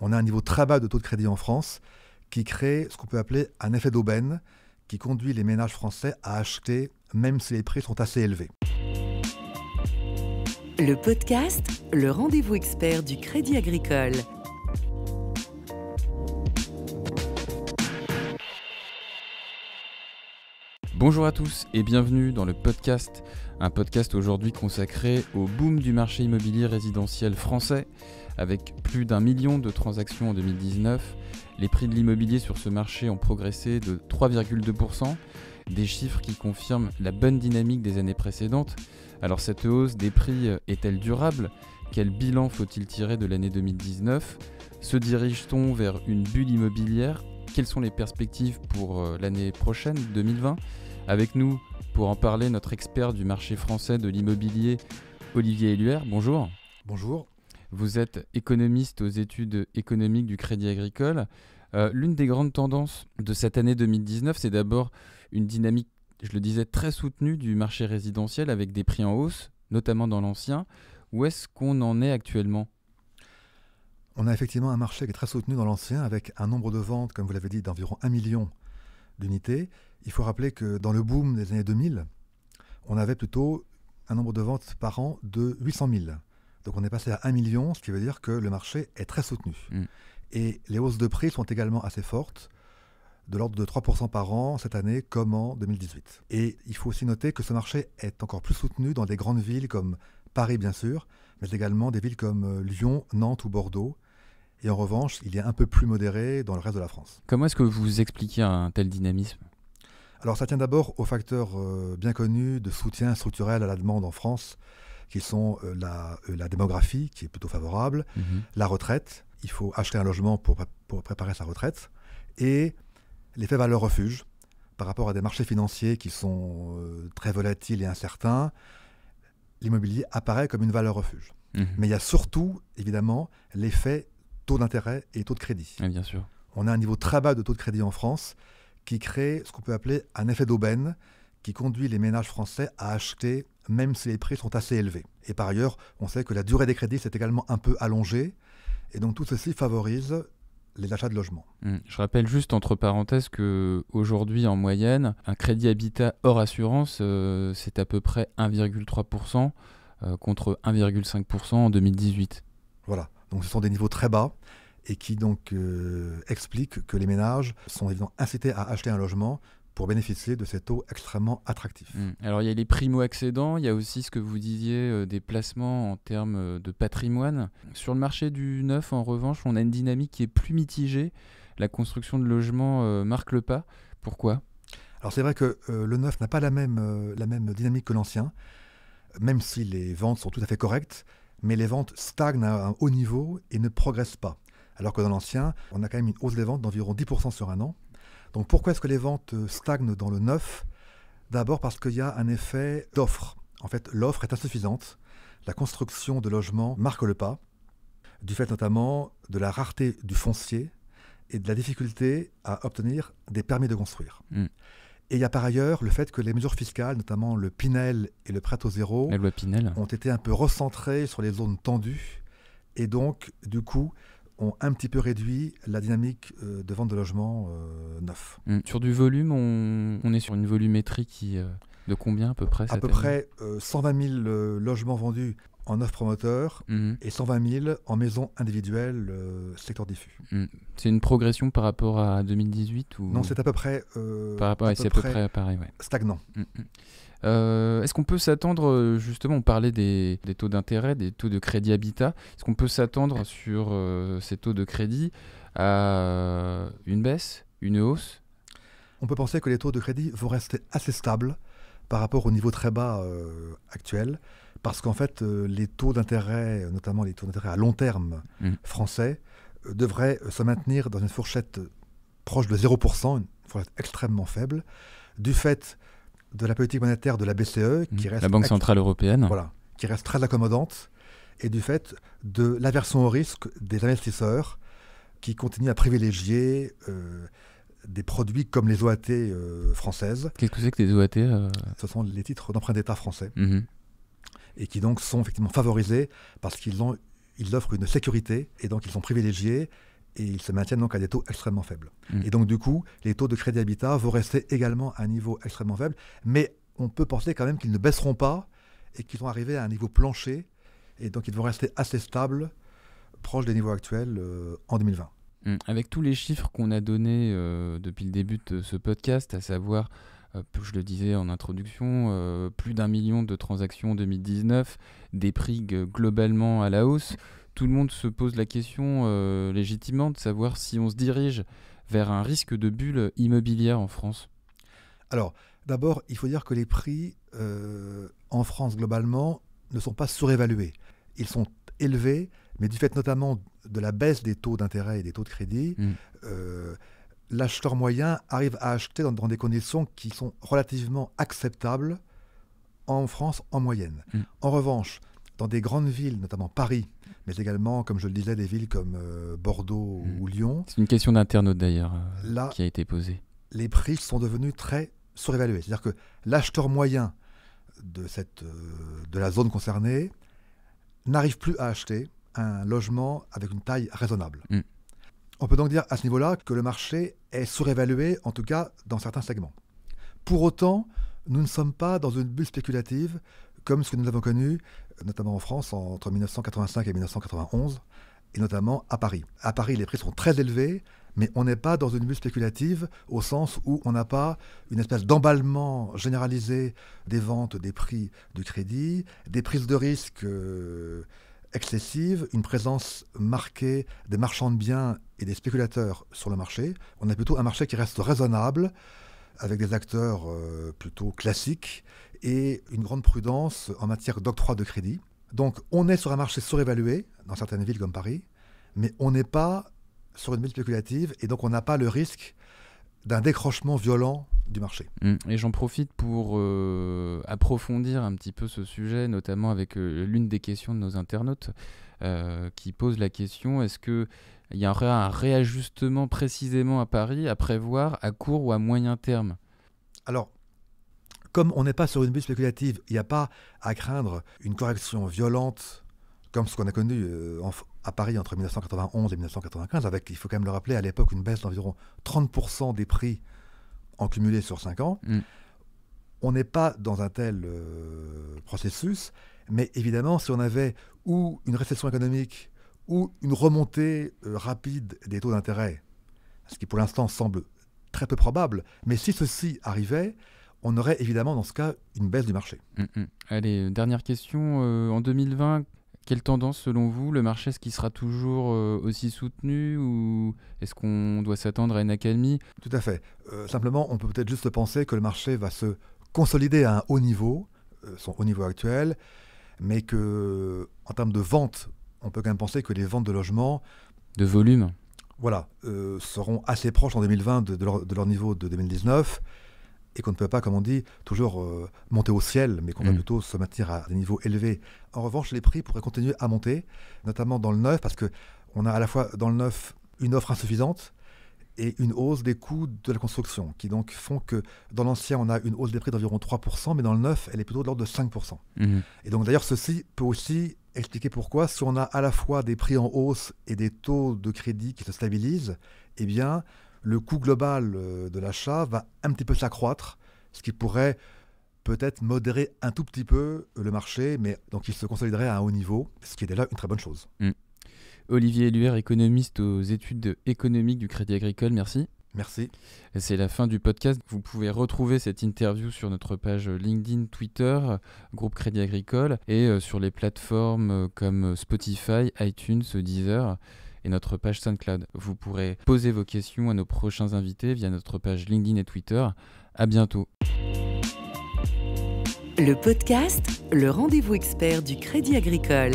on a un niveau très bas de taux de crédit en France qui crée ce qu'on peut appeler un effet d'aubaine qui conduit les ménages français à acheter même si les prix sont assez élevés. Le podcast, le rendez-vous expert du Crédit Agricole. Bonjour à tous et bienvenue dans le podcast, un podcast aujourd'hui consacré au boom du marché immobilier résidentiel français. Avec plus d'un million de transactions en 2019, les prix de l'immobilier sur ce marché ont progressé de 3,2%, des chiffres qui confirment la bonne dynamique des années précédentes. Alors cette hausse des prix est-elle durable Quel bilan faut-il tirer de l'année 2019 Se dirige-t-on vers une bulle immobilière quelles sont les perspectives pour euh, l'année prochaine, 2020. Avec nous, pour en parler, notre expert du marché français de l'immobilier, Olivier Elluer. Bonjour. Bonjour. Vous êtes économiste aux études économiques du Crédit Agricole. Euh, l'une des grandes tendances de cette année 2019, c'est d'abord une dynamique, je le disais, très soutenue du marché résidentiel avec des prix en hausse, notamment dans l'ancien. Où est-ce qu'on en est actuellement on a effectivement un marché qui est très soutenu dans l'ancien, avec un nombre de ventes, comme vous l'avez dit, d'environ 1 million d'unités. Il faut rappeler que dans le boom des années 2000, on avait plutôt un nombre de ventes par an de 800 000. Donc on est passé à 1 million, ce qui veut dire que le marché est très soutenu. Mm. Et les hausses de prix sont également assez fortes, de l'ordre de 3% par an cette année comme en 2018. Et il faut aussi noter que ce marché est encore plus soutenu dans des grandes villes comme Paris bien sûr, mais également des villes comme euh, Lyon, Nantes ou Bordeaux, et en revanche, il est un peu plus modéré dans le reste de la France. Comment est-ce que vous expliquez un tel dynamisme Alors ça tient d'abord aux facteurs euh, bien connus de soutien structurel à la demande en France, qui sont euh, la, euh, la démographie, qui est plutôt favorable, mhm. la retraite, il faut acheter un logement pour, pour préparer sa retraite, et l'effet valeur refuge par rapport à des marchés financiers qui sont très volatiles et incertains, l'immobilier apparaît comme une valeur refuge. Mhm. Mais il y a surtout, évidemment, l'effet taux d'intérêt et taux de crédit. bien sûr. On a un niveau très bas de taux de crédit en France qui crée ce qu'on peut appeler un effet d'aubaine qui conduit les ménages français à acheter même si les prix sont assez élevés. Et par ailleurs, on sait que la durée des crédits s'est également un peu allongée et donc tout ceci favorise les achats de logements. Hum, je rappelle juste entre parenthèses que aujourd'hui en moyenne, un crédit habitat hors assurance, euh, c'est à peu près 1,3% euh, contre 1,5% en 2018. Voilà. Donc ce sont des niveaux très bas et qui donc euh, expliquent que les ménages sont évidemment incités à acheter un logement pour bénéficier de ces taux extrêmement attractif. Hum. Alors il y a les primo-accédants, il y a aussi ce que vous disiez euh, des placements en termes euh, de patrimoine. Sur le marché du neuf, en revanche, on a une dynamique qui est plus mitigée. La construction de logements marque le pas. Pourquoi Alors c'est vrai que le neuf n'a pas la même, la même dynamique que l'ancien, même si les ventes sont tout à fait correctes mais les ventes stagnent à un haut niveau et ne progressent pas. Alors que dans l'ancien, on a quand même une hausse des ventes d'environ 10% sur un an. Donc pourquoi est-ce que les ventes euh, stagnent dans le neuf D'abord parce qu'il y a un effet d'offre. En fait, l'offre est insuffisante. La construction de logements marque le pas, du fait notamment de la rareté du foncier et de la difficulté à obtenir des permis de construire. Mmh. Et il y a par ailleurs le fait que les mesures fiscales, notamment le Pinel et le Prêt au zéro, Pinel. ont été un peu recentrées sur les zones tendues et donc, du coup, ont un petit peu réduit la dynamique euh, de vente de logements euh, neufs. Mm. Sur du volume, on, est sur une volumétrie qui, euh, de combien à peu près À peu près 120 000 logements vendus en offre promoteur mhm. et 120 000 en maison individuelles euh, secteur diffus. Mhm. C'est une progression par rapport à 2018 ou... Non, c'est à peu près, euh, par rapport, à, peu près, pareil, ouais. stagnant. Mhm. Euh, est-ce qu'on peut s'attendre, justement, on parlait des, des taux d'intérêt, des taux de crédit habitat, est-ce qu'on peut s'attendre sur ces taux de crédit à une baisse, une hausse On peut penser que les taux de crédit vont rester assez stables par rapport au niveau très bas actuel parce qu'en fait, euh, les taux d'intérêt, notamment les taux d'intérêt à long terme mm. français, euh, devraient euh, se maintenir dans une fourchette proche de 0%, une fourchette extrêmement faible, du fait de la politique monétaire de la BCE, mm. qui reste... La Banque Centrale Européenne. Voilà, qui reste très accommodante, et du fait de l'aversion au risque des investisseurs qui continuent à privilégier... des produits comme les OAT françaises. Qu'est-ce que c'est que des OAT Ce sont les titres d'emprunt d'État français. Mm-hmm et qui donc sont effectivement favorisés parce qu'ils ont, ils offrent une sécurité et donc ils sont privilégiés et ils se maintiennent donc à des taux extrêmement faibles. Mm. Et donc du coup, les taux de crédit habitat vont rester également à un niveau extrêmement faible, mais on peut penser quand même qu'ils ne baisseront pas et qu'ils vont arriver à un niveau plancher et donc ils vont rester assez stables, proches des niveaux actuels euh, en 2020. Mm. Avec tous les chiffres qu'on a donnés euh, depuis le début de ce podcast, à savoir euh, je le disais en introduction, euh, plus d'un million de transactions en 2019, des prix globalement à la hausse. Tout le monde se pose la question euh, légitimement de savoir si on se dirige vers un risque de bulle immobilière en France. Alors, d'abord, il faut dire que les prix en France globalement ne sont pas surévalués. Ils sont élevés, mais du fait notamment de la baisse des taux d'intérêt et des taux de crédit, mmh l'acheteur moyen arrive à acheter dans, des conditions qui sont relativement acceptables en France en moyenne. Mm. En revanche, dans des grandes villes, notamment Paris, mais également, comme je le disais, des villes comme euh, Bordeaux mm. ou Lyon. C'est une question d'internaute d'ailleurs euh, qui a été posée. Les prix sont devenus très surévalués. C'est-à-dire que l'acheteur moyen de, cette, euh, de la zone concernée n'arrive plus à acheter un logement avec une taille raisonnable. Mm. On peut donc dire à ce niveau-là que le marché est surévalué, en tout cas dans certains segments. Pour autant, nous ne sommes pas dans une bulle spéculative comme ce que nous avons connu, notamment en France, entre 1985 et 1991, et notamment à Paris. À Paris, les prix sont très élevés, mais on n'est pas dans une bulle spéculative au sens où on n'a pas une espèce d'emballement généralisé des ventes, des prix du crédit, des prises de risque. Euh, excessive, une présence marquée des marchands de biens et des spéculateurs sur le marché. On a plutôt un marché qui reste raisonnable, avec des acteurs euh, plutôt classiques et une grande prudence en matière d'octroi de crédit. Donc on est sur un marché surévalué dans certaines villes comme Paris, mais on n'est pas sur une ville spéculative et donc on n'a pas le risque d'un décrochement violent du marché. Mm. Et j'en profite pour euh, approfondir un petit peu ce sujet, notamment avec euh, l'une des questions de nos internautes euh, qui pose la question est-ce que il y a un réajustement précisément à Paris à prévoir à court ou à moyen terme Alors, comme on n'est pas sur une bulle spéculative, il n'y a pas à craindre une correction violente comme ce qu'on a connu à Paris entre 1991 et 1995, avec, il faut quand même le rappeler, à l'époque, une baisse d'environ 30% des prix en cumulé sur 5 ans. Mm. On n'est pas dans un tel euh, processus, mais évidemment, si on avait ou une récession économique ou une remontée euh, rapide des taux d'intérêt, ce qui pour l'instant semble très peu probable, mais si ceci arrivait, on aurait évidemment dans ce cas une baisse du marché. Mm, mm. Allez, dernière question. Euh, en 2020, quelle tendance, selon vous, le marché, est-ce qu'il sera toujours euh, aussi soutenu ou est-ce qu'on doit s'attendre à une accalmie Tout à fait. Euh, simplement, on peut peut-être juste penser que le marché va se consolider à un haut niveau, euh, son haut niveau actuel, mais que en termes de vente, on peut quand même penser que les ventes de logements... De volume Voilà, seront assez proches en 2020 de leur niveau de 2019 et qu'on ne peut pas, comme on dit, toujours euh, monter au ciel, mais qu'on va mm. plutôt se maintenir à des niveaux élevés. En revanche, les prix pourraient continuer à monter, notamment dans le neuf, parce qu'on a à la fois dans le neuf une offre insuffisante et une hausse des coûts de la construction, qui donc font que dans l'ancien, on a une hausse des prix d'environ 3%, mais dans le neuf, elle est plutôt de l'ordre de 5%. Mm-hmm. Et donc d'ailleurs, ceci peut aussi expliquer pourquoi, si on a à la fois des prix en hausse et des taux de crédit qui se stabilisent, eh bien, le coût global euh, de l'achat va un petit peu s'accroître, ce qui pourrait peut-être modérer un tout petit peu le marché, mais donc il se consoliderait à un haut niveau, ce qui est déjà une très bonne chose. Mm. Olivier Luer, économiste aux études économiques du Crédit Agricole, merci. Merci. C'est la fin du podcast. Vous pouvez retrouver cette interview sur notre page LinkedIn, Twitter, groupe Crédit Agricole et euh, sur les plateformes euh, comme Spotify, iTunes, Deezer notre page SoundCloud. Vous pourrez poser vos questions à nos prochains invités via notre page LinkedIn et Twitter. À bientôt. Le podcast, le rendez-vous expert du Crédit Agricole.